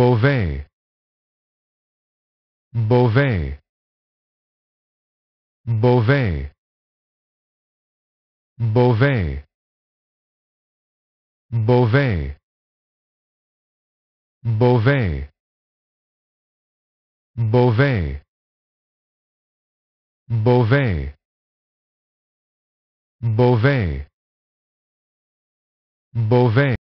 Beauvais. Beauvais. Beauvais. Beauvais. Beauvais. Beauvais. Beauvais. Beauvais. Beauvais. Beauvais.